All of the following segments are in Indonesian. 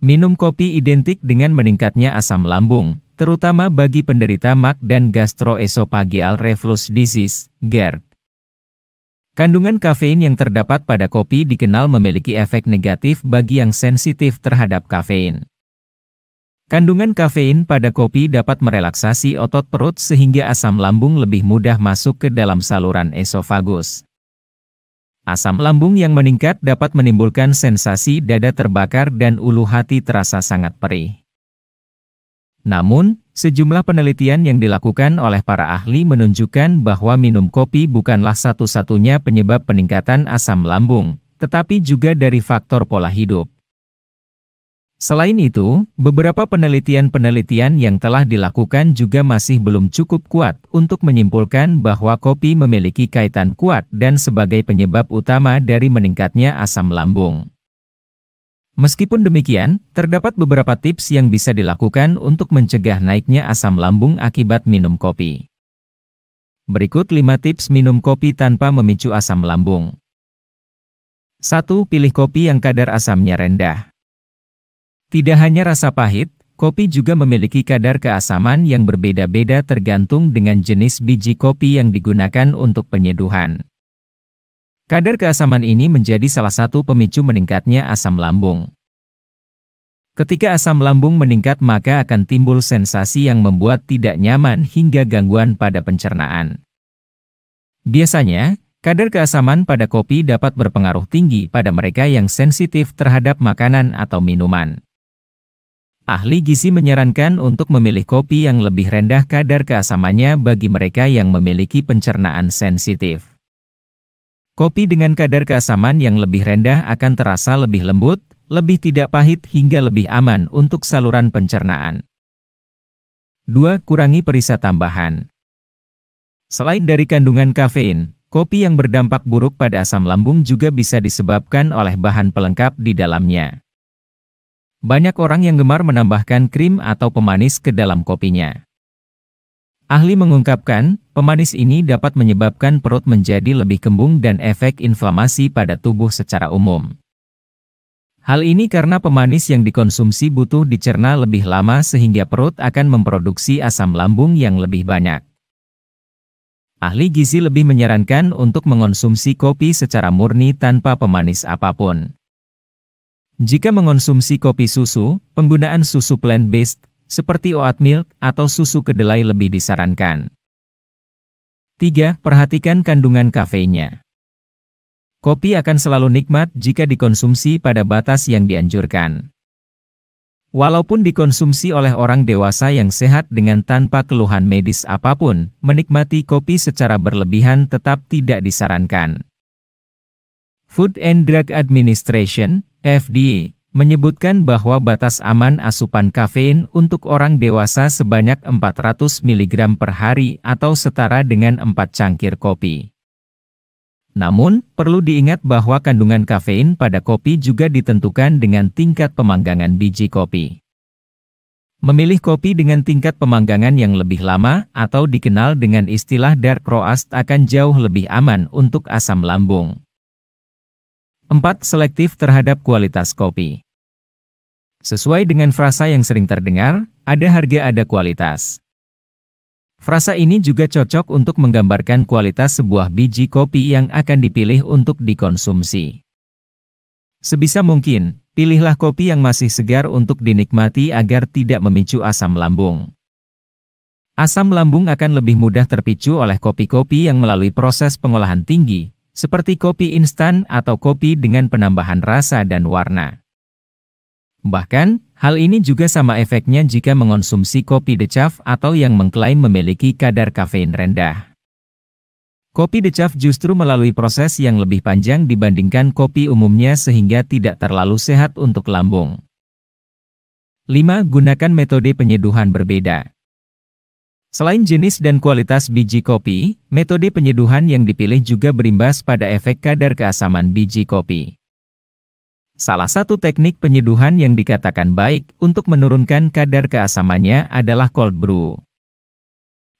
Minum kopi identik dengan meningkatnya asam lambung, terutama bagi penderita mak dan gastroesophageal reflux disease, GERD. Kandungan kafein yang terdapat pada kopi dikenal memiliki efek negatif bagi yang sensitif terhadap kafein. Kandungan kafein pada kopi dapat merelaksasi otot perut sehingga asam lambung lebih mudah masuk ke dalam saluran esofagus. Asam lambung yang meningkat dapat menimbulkan sensasi dada terbakar dan ulu hati terasa sangat perih. Namun, sejumlah penelitian yang dilakukan oleh para ahli menunjukkan bahwa minum kopi bukanlah satu-satunya penyebab peningkatan asam lambung, tetapi juga dari faktor pola hidup. Selain itu, beberapa penelitian-penelitian yang telah dilakukan juga masih belum cukup kuat untuk menyimpulkan bahwa kopi memiliki kaitan kuat dan sebagai penyebab utama dari meningkatnya asam lambung. Meskipun demikian, terdapat beberapa tips yang bisa dilakukan untuk mencegah naiknya asam lambung akibat minum kopi. Berikut 5 tips minum kopi tanpa memicu asam lambung. 1. Pilih kopi yang kadar asamnya rendah. Tidak hanya rasa pahit, kopi juga memiliki kadar keasaman yang berbeda-beda tergantung dengan jenis biji kopi yang digunakan untuk penyeduhan. Kadar keasaman ini menjadi salah satu pemicu meningkatnya asam lambung. Ketika asam lambung meningkat maka akan timbul sensasi yang membuat tidak nyaman hingga gangguan pada pencernaan. Biasanya, kadar keasaman pada kopi dapat berpengaruh tinggi pada mereka yang sensitif terhadap makanan atau minuman. Ahli gizi menyarankan untuk memilih kopi yang lebih rendah kadar keasamannya bagi mereka yang memiliki pencernaan sensitif. Kopi dengan kadar keasaman yang lebih rendah akan terasa lebih lembut, lebih tidak pahit hingga lebih aman untuk saluran pencernaan. 2. Kurangi perisa tambahan. Selain dari kandungan kafein, kopi yang berdampak buruk pada asam lambung juga bisa disebabkan oleh bahan pelengkap di dalamnya. Banyak orang yang gemar menambahkan krim atau pemanis ke dalam kopinya. Ahli mengungkapkan, pemanis ini dapat menyebabkan perut menjadi lebih kembung dan efek inflamasi pada tubuh secara umum. Hal ini karena pemanis yang dikonsumsi butuh dicerna lebih lama sehingga perut akan memproduksi asam lambung yang lebih banyak. Ahli gizi lebih menyarankan untuk mengonsumsi kopi secara murni tanpa pemanis apapun. Jika mengonsumsi kopi susu, penggunaan susu plant-based, seperti oat milk atau susu kedelai lebih disarankan. 3. Perhatikan kandungan kafeinnya. Kopi akan selalu nikmat jika dikonsumsi pada batas yang dianjurkan. Walaupun dikonsumsi oleh orang dewasa yang sehat dengan tanpa keluhan medis apapun, menikmati kopi secara berlebihan tetap tidak disarankan. Food and Drug Administration, FDA, menyebutkan bahwa batas aman asupan kafein untuk orang dewasa sebanyak 400 mg per hari atau setara dengan 4 cangkir kopi. Namun, perlu diingat bahwa kandungan kafein pada kopi juga ditentukan dengan tingkat pemanggangan biji kopi. Memilih kopi dengan tingkat pemanggangan yang lebih lama atau dikenal dengan istilah dark roast akan jauh lebih aman untuk asam lambung. 4. Selektif terhadap kualitas kopi. Sesuai dengan frasa yang sering terdengar, ada harga ada kualitas. Frasa ini juga cocok untuk menggambarkan kualitas sebuah biji kopi yang akan dipilih untuk dikonsumsi. Sebisa mungkin, pilihlah kopi yang masih segar untuk dinikmati agar tidak memicu asam lambung. Asam lambung akan lebih mudah terpicu oleh kopi-kopi yang melalui proses pengolahan tinggi, seperti kopi instan atau kopi dengan penambahan rasa dan warna. Bahkan, hal ini juga sama efeknya jika mengonsumsi kopi decaf atau yang mengklaim memiliki kadar kafein rendah. Kopi decaf justru melalui proses yang lebih panjang dibandingkan kopi umumnya sehingga tidak terlalu sehat untuk lambung. 5. Gunakan metode penyeduhan berbeda. Selain jenis dan kualitas biji kopi, metode penyeduhan yang dipilih juga berimbas pada efek kadar keasaman biji kopi. Salah satu teknik penyeduhan yang dikatakan baik untuk menurunkan kadar keasamannya adalah cold brew.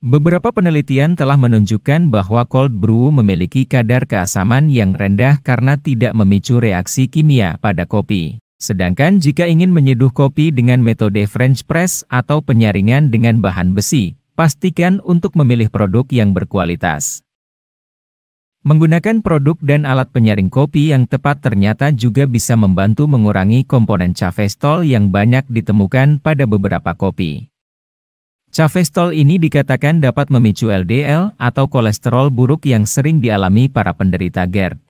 Beberapa penelitian telah menunjukkan bahwa cold brew memiliki kadar keasaman yang rendah karena tidak memicu reaksi kimia pada kopi. Sedangkan jika ingin menyeduh kopi dengan metode French press atau penyaringan dengan bahan besi, pastikan untuk memilih produk yang berkualitas. Menggunakan produk dan alat penyaring kopi yang tepat ternyata juga bisa membantu mengurangi komponen cafestol yang banyak ditemukan pada beberapa kopi. Cafestol ini dikatakan dapat memicu LDL atau kolesterol buruk yang sering dialami para penderita GERD.